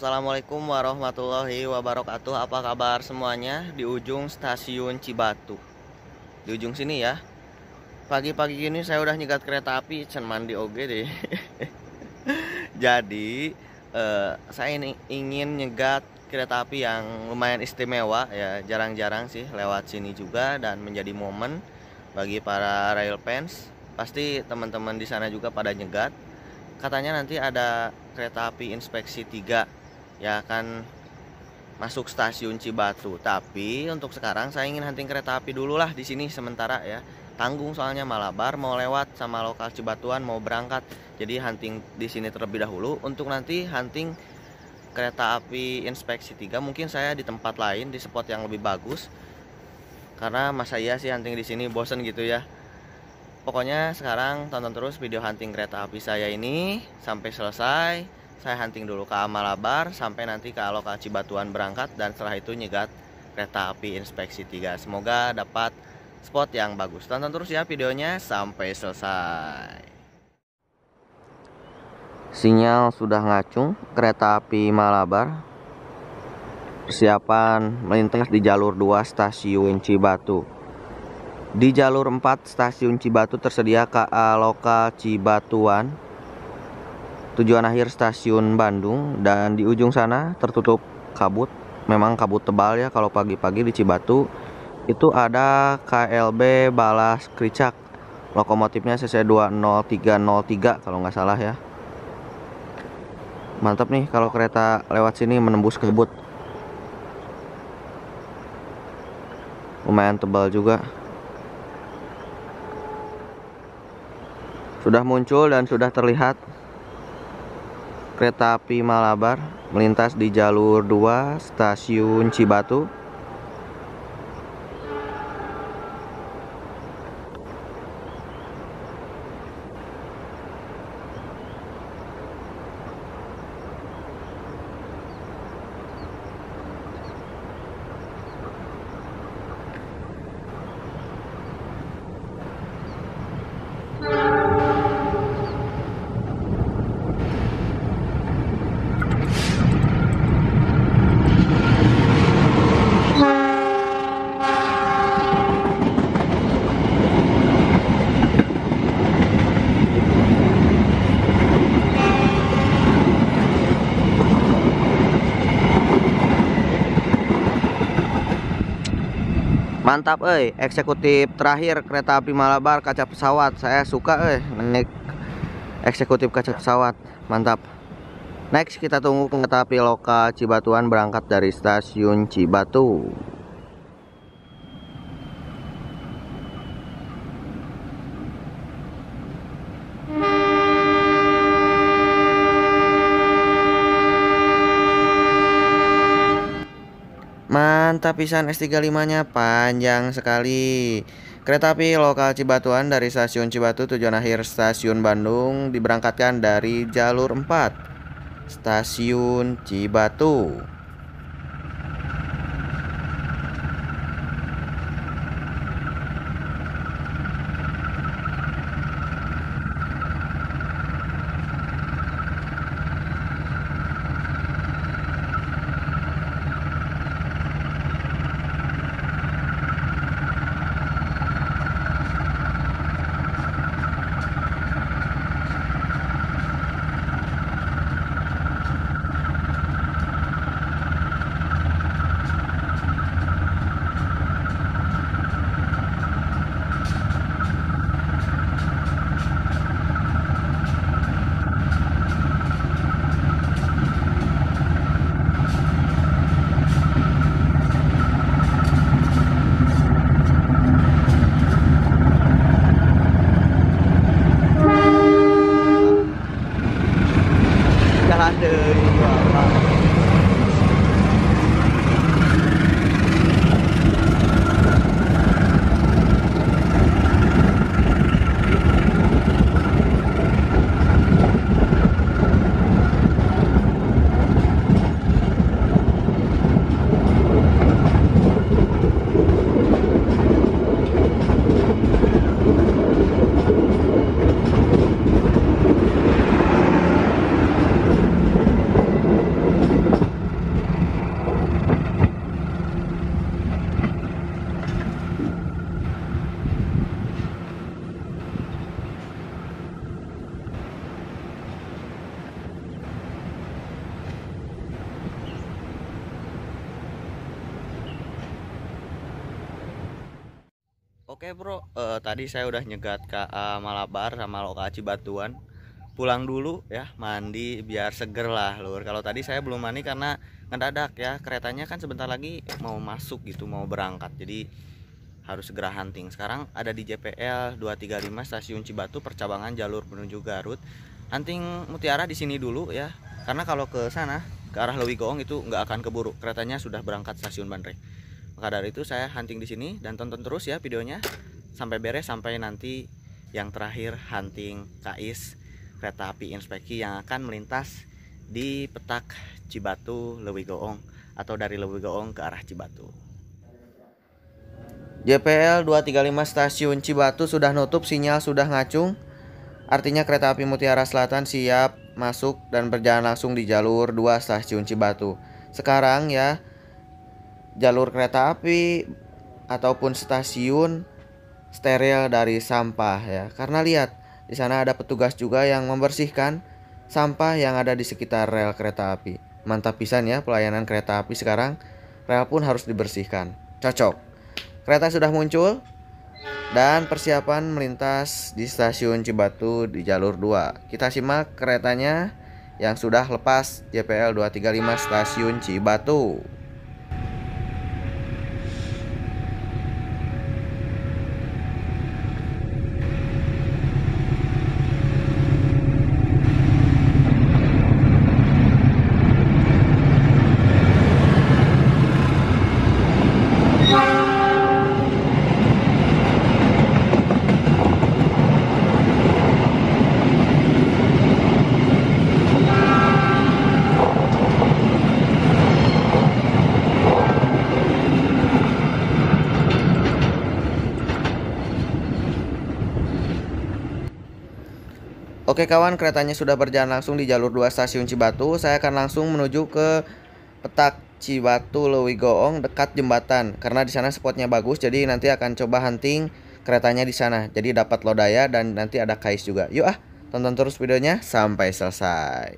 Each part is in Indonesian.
Assalamualaikum warahmatullahi wabarakatuh Apa kabar semuanya di ujung stasiun Cibatu Di ujung sini ya Pagi-pagi ini saya udah nyegat kereta api Cen mandi oge deh Jadi eh, saya ini ingin nyegat kereta api yang lumayan istimewa ya Jarang-jarang sih lewat sini juga Dan menjadi momen bagi para rail fans Pasti teman-teman di sana juga pada nyegat katanya nanti ada kereta api inspeksi 3 ya akan masuk stasiun Cibatu. Tapi untuk sekarang saya ingin hunting kereta api dulu lah di sini sementara ya. Tanggung soalnya Malabar mau lewat sama lokal Cibatuan mau berangkat. Jadi hunting di sini terlebih dahulu untuk nanti hunting kereta api inspeksi 3 mungkin saya di tempat lain di spot yang lebih bagus. Karena masa iya sih hunting di sini bosen gitu ya. Pokoknya sekarang tonton terus video hunting kereta api saya ini sampai selesai saya hunting dulu ke Amalabar sampai nanti ke Aloka Cibatuan berangkat dan setelah itu nyegat kereta api inspeksi 3 semoga dapat spot yang bagus tonton terus ya videonya sampai selesai sinyal sudah ngacung kereta api Malabar persiapan melintas di jalur 2 stasiun Cibatu di jalur 4 stasiun Cibatu tersedia KA Loka Cibatuan tujuan akhir stasiun Bandung dan di ujung sana tertutup kabut. Memang kabut tebal ya kalau pagi-pagi di Cibatu. Itu ada KLB Balas Kricak. Lokomotifnya CC 20303 kalau nggak salah ya. Mantap nih kalau kereta lewat sini menembus kabut. Lumayan tebal juga. Sudah muncul dan sudah terlihat kereta api Malabar melintas di jalur 2 stasiun Cibatu Mantap eh eksekutif terakhir kereta api Malabar kaca pesawat. Saya suka eh naik eksekutif kaca pesawat. Mantap. Next kita tunggu kereta api lokal Cibatuan berangkat dari stasiun Cibatu. Mantap pisan S35-nya panjang sekali. Kereta api lokal Cibatuan dari stasiun Cibatu tujuan akhir stasiun Bandung diberangkatkan dari jalur 4 stasiun Cibatu. Oke bro, uh, tadi saya udah nyegat uh, Malabar sama lokasi batuan. Pulang dulu ya, mandi biar seger lah lur Kalau tadi saya belum mandi karena ngedadak ya Keretanya kan sebentar lagi mau masuk gitu, mau berangkat Jadi harus segera hunting Sekarang ada di JPL 235 stasiun Cibatu percabangan jalur menuju Garut Hunting mutiara di sini dulu ya Karena kalau ke sana, ke arah Lewi Goong itu nggak akan keburu Keretanya sudah berangkat stasiun Bandrek. Maka dari itu saya hunting di sini dan tonton terus ya videonya sampai beres sampai nanti yang terakhir hunting KAIS kereta api inspeksi yang akan melintas di petak Cibatu Lewi Goong atau dari Lewi Goong ke arah Cibatu. JPL 235 stasiun Cibatu sudah nutup sinyal sudah ngacung Artinya kereta api Mutiara Selatan siap masuk dan berjalan langsung di jalur 2 stasiun Cibatu Sekarang ya jalur kereta api ataupun stasiun steril dari sampah ya. Karena lihat di sana ada petugas juga yang membersihkan sampah yang ada di sekitar rel kereta api. Mantap pisan ya pelayanan kereta api sekarang. Rel pun harus dibersihkan. Cocok. Kereta sudah muncul dan persiapan melintas di stasiun Cibatu di jalur 2. Kita simak keretanya yang sudah lepas JPL 235 stasiun Cibatu. Oke kawan, keretanya sudah berjalan langsung di jalur 2 stasiun Cibatu. Saya akan langsung menuju ke petak Cibatu Lewi Goong dekat jembatan. Karena di sana spotnya bagus, jadi nanti akan coba hunting keretanya di sana. Jadi dapat lodaya dan nanti ada kais juga. Yuk ah, tonton terus videonya sampai selesai.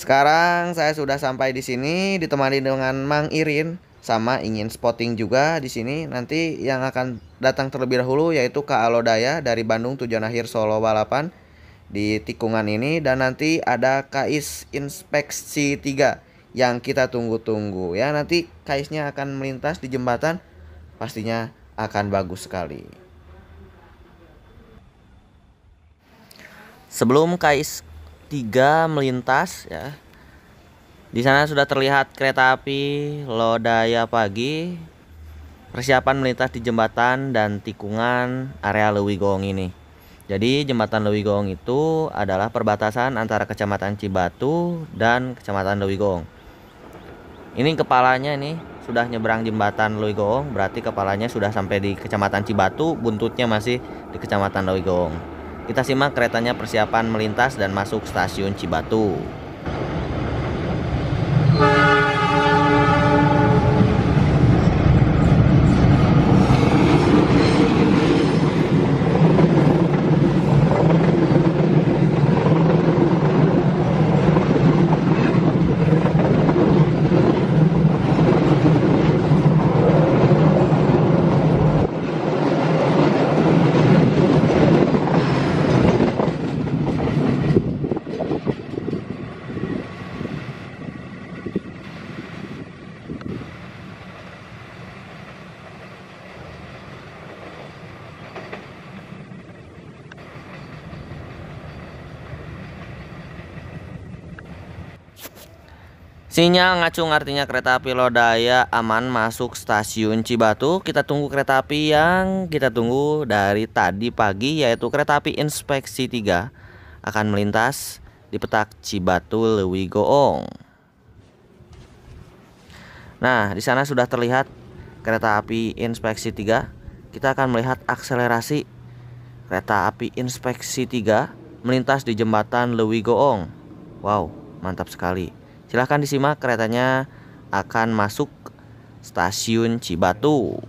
Sekarang saya sudah sampai di sini ditemani dengan Mang Irin sama ingin spotting juga di sini. Nanti yang akan datang terlebih dahulu yaitu ke Alodaya dari Bandung tujuan akhir Solo balapan di tikungan ini dan nanti ada Kais Inspeksi 3 yang kita tunggu-tunggu ya nanti Kaisnya akan melintas di jembatan pastinya akan bagus sekali. Sebelum Kais 3 melintas ya di sana sudah terlihat kereta api Lodaya pagi persiapan melintas di jembatan dan tikungan area Gong ini. Jadi jembatan Gong itu adalah perbatasan antara Kecamatan Cibatu dan Kecamatan Gong. Ini kepalanya ini sudah nyebrang jembatan Gong, berarti kepalanya sudah sampai di Kecamatan Cibatu, buntutnya masih di Kecamatan Gong. Kita simak keretanya persiapan melintas dan masuk stasiun Cibatu. Sinyal ngacung artinya kereta api Lodaya aman masuk stasiun Cibatu. Kita tunggu kereta api yang kita tunggu dari tadi pagi yaitu kereta api inspeksi 3 akan melintas di petak Cibatu Lewi Goong. Nah, di sana sudah terlihat kereta api inspeksi 3. Kita akan melihat akselerasi kereta api inspeksi 3 melintas di jembatan Lewi Goong. Wow, mantap sekali. Silahkan disimak keretanya akan masuk stasiun Cibatu.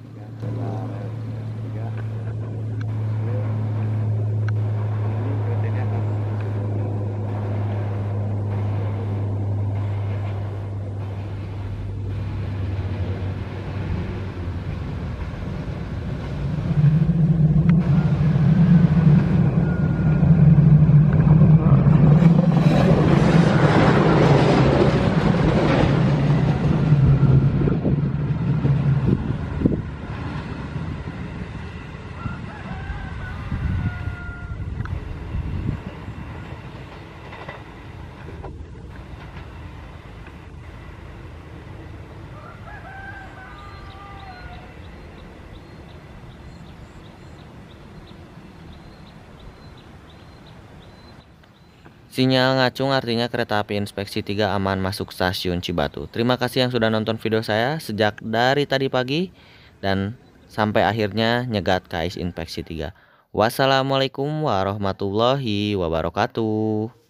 Sinyal ngacung artinya kereta api inspeksi 3 aman masuk stasiun Cibatu. Terima kasih yang sudah nonton video saya sejak dari tadi pagi dan sampai akhirnya nyegat KAIS inspeksi 3. Wassalamualaikum warahmatullahi wabarakatuh.